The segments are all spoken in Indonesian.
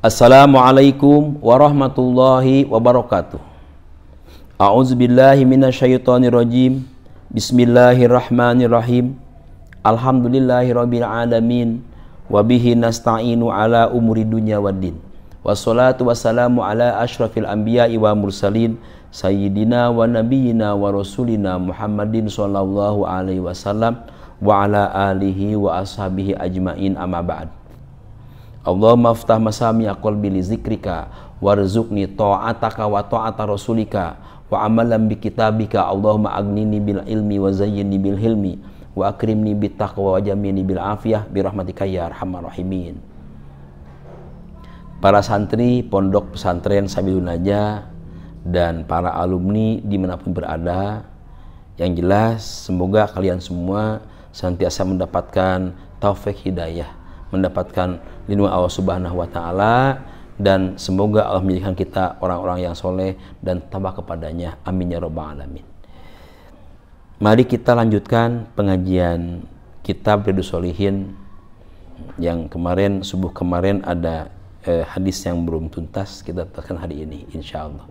Assalamualaikum warahmatullahi wabarakatuh. minasyaitonir rajim. Bismillahirrahmanirrahim. Alhamdulillahirabbil alamin. bihi nasta'inu ala umuri dunya waddin. Wassalatu wassalamu ala asyrafil anbiya'i wa mursalin sayyidina wa nabiyyina wa rasulina Muhammadin sallallahu alaihi wasallam wa ala alihi wa ashabihi ajmain amma ba'd. Allahumma aftah masami akol bili zikrika warzukni ta'ataka wa ta'ata rasulika wa amalan bi kitabika Allahumma agnini bil ilmi wa zayyini bil hilmi wa akrimni bit taqwa wa jamini bil afiyah bi rahmatika ya arhamar rahimin para santri pondok pesantren Sabilun Najah dan para alumni dimanapun berada yang jelas semoga kalian semua senantiasa mendapatkan taufik hidayah mendapatkan lindungan Allah Subhanahu wa taala dan semoga Allah menjadikan kita orang-orang yang soleh dan tambah kepadanya. Amin ya robbal alamin. Mari kita lanjutkan pengajian kitab Ridho Solihin yang kemarin subuh kemarin ada eh, hadis yang belum tuntas kita tekan hari ini insya Allah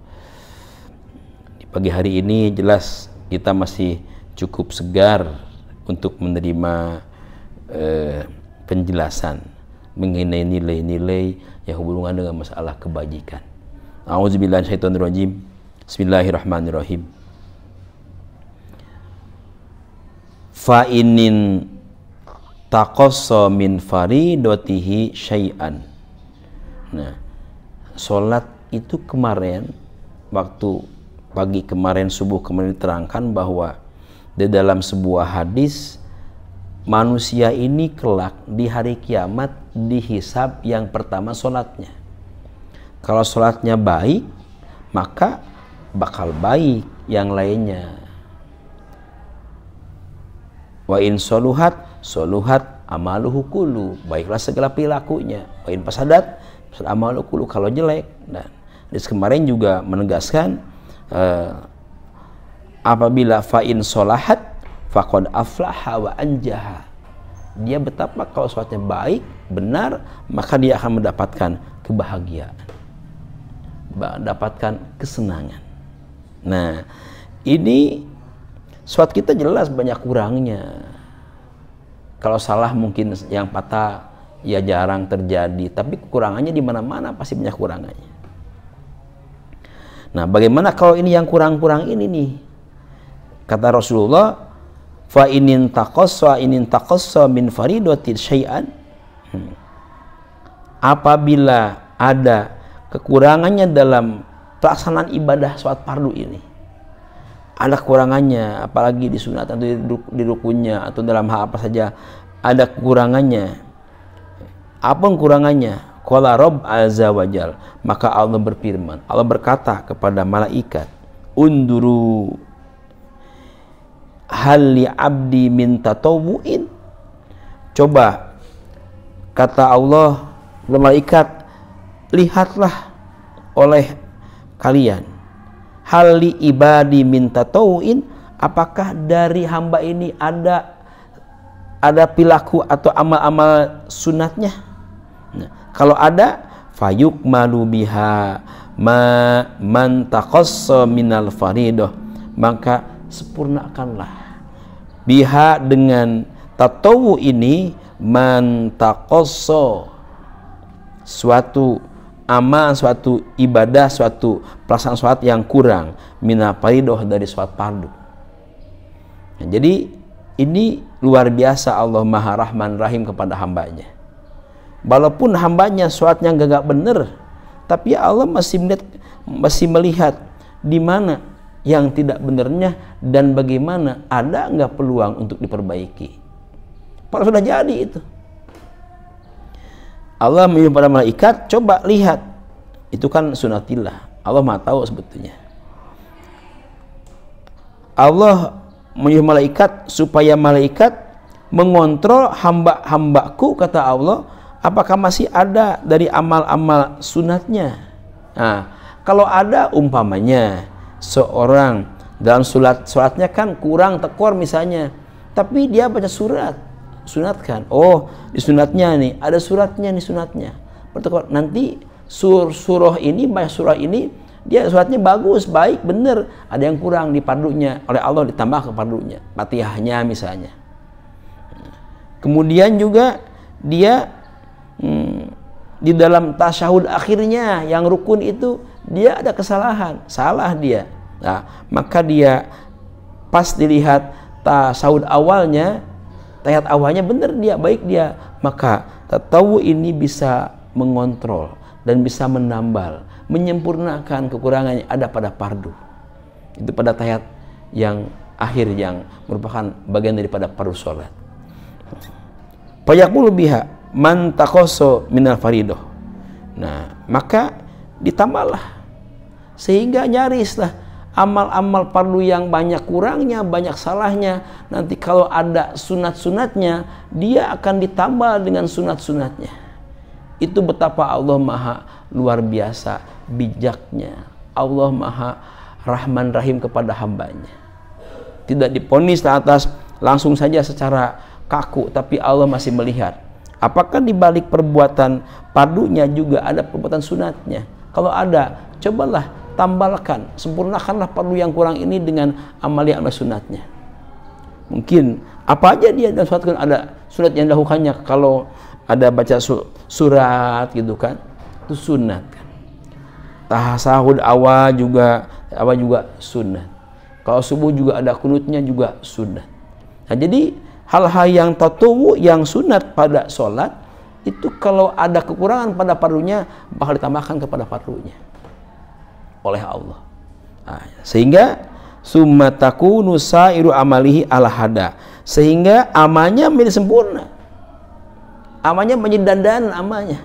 di pagi hari ini jelas kita masih cukup segar untuk menerima eh, penjelasan mengenai nilai-nilai yang hubungan dengan masalah kebajikan. Auzubillahisyaitonirrajim. Bismillahirrahmanirrahim. Fa'inin taqassa min faridatihi syai'an. Nah, salat itu kemarin waktu pagi kemarin subuh kemarin diterangkan bahwa di dalam sebuah hadis manusia ini kelak di hari kiamat dihisab yang pertama sholatnya. Kalau sholatnya baik, maka bakal baik yang lainnya. Wa in soluhat, soluhat amaluhu kulu. Baiklah segala perilakunya. Wa in pasadat, amaluhu kulu. Kalau jelek. Dan hadis kemarin juga menegaskan, eh, apabila fa'in solahat, Fakod aflaha wa anjaha. Dia betapa kalau yang baik, benar, maka dia akan mendapatkan kebahagiaan. Mendapatkan kesenangan. Nah, ini suatu kita jelas banyak kurangnya. Kalau salah mungkin yang patah ya jarang terjadi, tapi kekurangannya di mana-mana pasti banyak kurangannya. Nah, bagaimana kalau ini yang kurang-kurang ini nih? Kata Rasulullah, fa inin taqassa inin taqassa min faridotin syai'an hmm. apabila ada kekurangannya dalam pelaksanaan ibadah sholat fardu ini ada kekurangannya apalagi di sunat atau di rukunnya atau dalam hal apa saja ada kekurangannya apa kekurangannya qala rob azza wajal maka Allah berfirman Allah berkata kepada malaikat unduru hal li abdi min tatawuin coba kata Allah malaikat lihatlah oleh kalian hal li ibadi min tatawuin apakah dari hamba ini ada ada perilaku atau amal-amal sunatnya nah, kalau ada fayuk malu biha ma man minal faridoh maka sempurnakanlah biha dengan tatawu ini mantakoso suatu aman suatu ibadah suatu perasaan suatu yang kurang minapaidoh dari suatu pardu nah, jadi ini luar biasa Allah maha rahman rahim kepada hambanya walaupun hambanya suatu yang gak benar, tapi ya Allah masih melihat, masih melihat di mana yang tidak benarnya dan bagaimana ada nggak peluang untuk diperbaiki Pak sudah jadi itu Allah menyuruh para malaikat coba lihat itu kan sunatillah Allah mah tahu sebetulnya Allah menyuruh malaikat supaya malaikat mengontrol hamba-hambaku kata Allah apakah masih ada dari amal-amal sunatnya nah, kalau ada umpamanya seorang dalam surat suratnya kan kurang tekor misalnya tapi dia baca surat sunatkan oh di sunatnya nih ada suratnya nih sunatnya bertekor nanti sur surah ini banyak surah ini dia suratnya bagus baik bener ada yang kurang di padunya oleh Allah ditambah ke padunya patihahnya misalnya kemudian juga dia hmm, di dalam tasyahud akhirnya yang rukun itu dia ada kesalahan, salah dia. Nah, maka dia pas dilihat ta saud awalnya, tayat awalnya benar dia, baik dia. Maka tahu ini bisa mengontrol dan bisa menambal, menyempurnakan kekurangannya ada pada pardu. Itu pada tayat yang akhir yang merupakan bagian daripada pardu sholat. Payakul biha man takoso minal faridoh. Nah, maka ditambahlah sehingga nyarislah amal-amal perlu yang banyak kurangnya, banyak salahnya. Nanti kalau ada sunat-sunatnya, dia akan ditambah dengan sunat-sunatnya. Itu betapa Allah maha luar biasa bijaknya. Allah maha rahman rahim kepada hambanya. Tidak diponis ke atas langsung saja secara kaku, tapi Allah masih melihat. Apakah di balik perbuatan padunya juga ada perbuatan sunatnya? Kalau ada, cobalah tambalkan sempurnakanlah perlu yang kurang ini dengan amali amal sunatnya mungkin apa aja dia dan suatu kan ada sunat yang dilakukannya kalau ada baca surat gitu kan itu sunat kan tahasahud awal juga awal juga sunat kalau subuh juga ada kunutnya juga sunat nah jadi hal-hal yang tatawu yang sunat pada sholat itu kalau ada kekurangan pada parunya bakal ditambahkan kepada parunya oleh Allah. Nah, sehingga sumataku nusa iru amalihi ala hada sehingga amanya menjadi sempurna amanya menjadi dandan amanya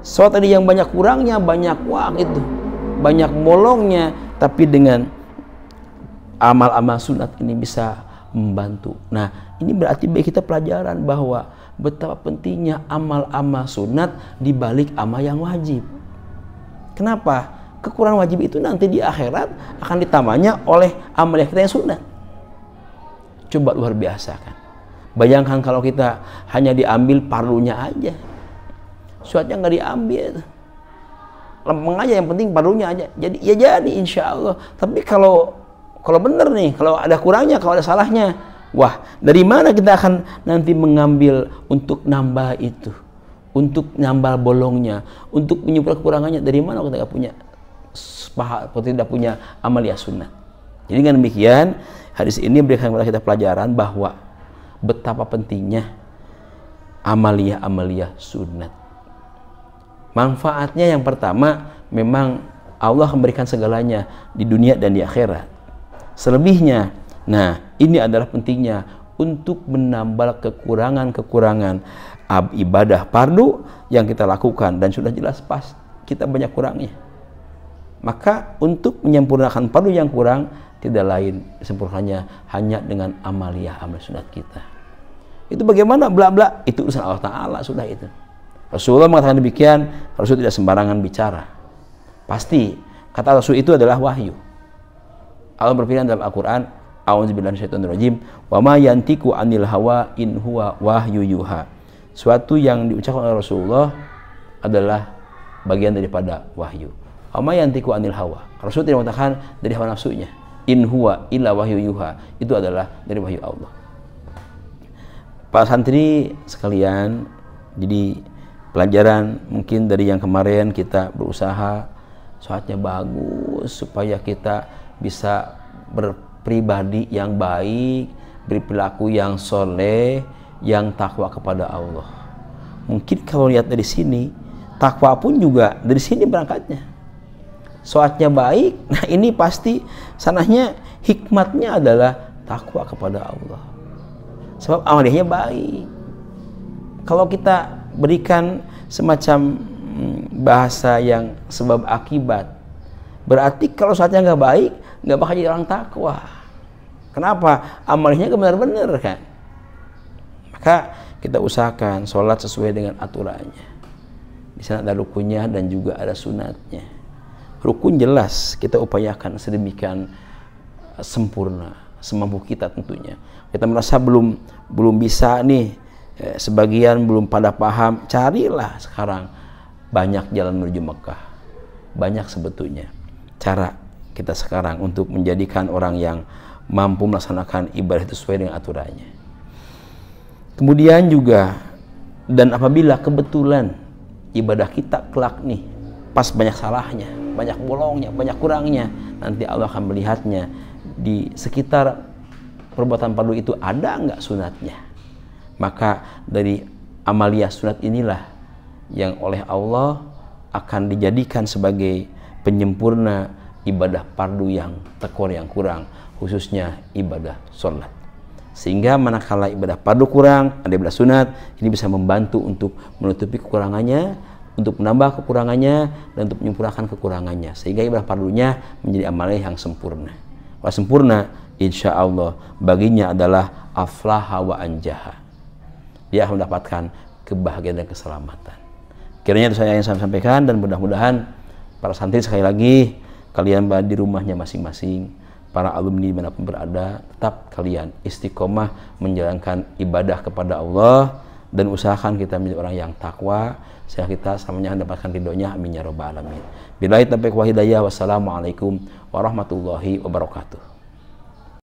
so tadi yang banyak kurangnya banyak wak itu banyak bolongnya tapi dengan amal-amal sunat ini bisa membantu nah ini berarti bagi kita pelajaran bahwa betapa pentingnya amal-amal sunat dibalik amal yang wajib kenapa kekurangan wajib itu nanti di akhirat akan ditambahnya oleh amal kita yang sunnah. Coba luar biasa kan. Bayangkan kalau kita hanya diambil parunya aja. Suatnya nggak diambil. Lempeng aja yang penting parunya aja. Jadi ya jadi insya Allah. Tapi kalau kalau benar nih, kalau ada kurangnya, kalau ada salahnya, wah dari mana kita akan nanti mengambil untuk nambah itu? untuk nyambal bolongnya, untuk menyuplai kekurangannya dari mana kita nggak punya? tidak punya amalia ya sunnah. Jadi dengan demikian hadis ini memberikan kepada kita pelajaran bahwa betapa pentingnya amalia-amalia sunat. Manfaatnya yang pertama memang Allah memberikan segalanya di dunia dan di akhirat. Selebihnya, nah ini adalah pentingnya untuk menambal kekurangan-kekurangan ibadah pardu yang kita lakukan dan sudah jelas pas kita banyak kurangnya. Maka untuk menyempurnakan padu yang kurang tidak lain sempurnanya hanya dengan amalia amal sunat kita. Itu bagaimana bla bla itu urusan Allah Taala sudah itu. Rasulullah mengatakan demikian, Rasul tidak sembarangan bicara. Pasti kata Rasul itu adalah wahyu. Allah berfirman dalam Al-Qur'an, A'udzubillahi wa ma yantiku anil hawa in huwa wahyu yuha. Suatu yang diucapkan oleh Rasulullah adalah bagian daripada wahyu. Amma yantiku anil hawa. Rasul tidak mengatakan dari hawa nafsunya. In huwa illa wahyu yuha. Itu adalah dari wahyu Allah. Pak santri sekalian, jadi pelajaran mungkin dari yang kemarin kita berusaha saatnya bagus supaya kita bisa berpribadi yang baik, berperilaku yang soleh, yang takwa kepada Allah. Mungkin kalau lihat dari sini, takwa pun juga dari sini berangkatnya soatnya baik, nah ini pasti sanahnya hikmatnya adalah takwa kepada Allah. Sebab amalnya baik. Kalau kita berikan semacam hmm, bahasa yang sebab akibat, berarti kalau saatnya nggak baik, nggak bakal jadi orang takwa. Kenapa? Amalnya benar-benar kan. Maka kita usahakan sholat sesuai dengan aturannya. Di sana ada rukunnya dan juga ada sunatnya. Rukun jelas kita upayakan sedemikian eh, sempurna semampu kita tentunya. Kita merasa belum belum bisa nih eh, sebagian belum pada paham, carilah sekarang banyak jalan menuju Mekah. Banyak sebetulnya cara kita sekarang untuk menjadikan orang yang mampu melaksanakan ibadah itu sesuai dengan aturannya. Kemudian juga dan apabila kebetulan ibadah kita kelak nih pas banyak salahnya banyak bolongnya, banyak kurangnya. Nanti Allah akan melihatnya di sekitar perbuatan padu itu ada nggak sunatnya. Maka dari amalia sunat inilah yang oleh Allah akan dijadikan sebagai penyempurna ibadah pardu yang tekor yang kurang khususnya ibadah sholat sehingga manakala ibadah pardu kurang ada ibadah sunat ini bisa membantu untuk menutupi kekurangannya untuk menambah kekurangannya dan untuk menyempurnakan kekurangannya sehingga ibadah fardunya menjadi amalan yang sempurna. Kalau sempurna, insya Allah baginya adalah aflaha wa anjaha. Dia akan mendapatkan kebahagiaan dan keselamatan. Kiranya itu saya yang saya sampaikan dan mudah-mudahan para santri sekali lagi kalian di rumahnya masing-masing para alumni manapun berada, tetap kalian istiqomah menjalankan ibadah kepada Allah dan usahakan kita menjadi orang yang takwa saya kita selamanya mendapatkan ridhonya. Amin ya robbal alamin. bila itu wa hidayah. Wassalamualaikum warahmatullahi wabarakatuh.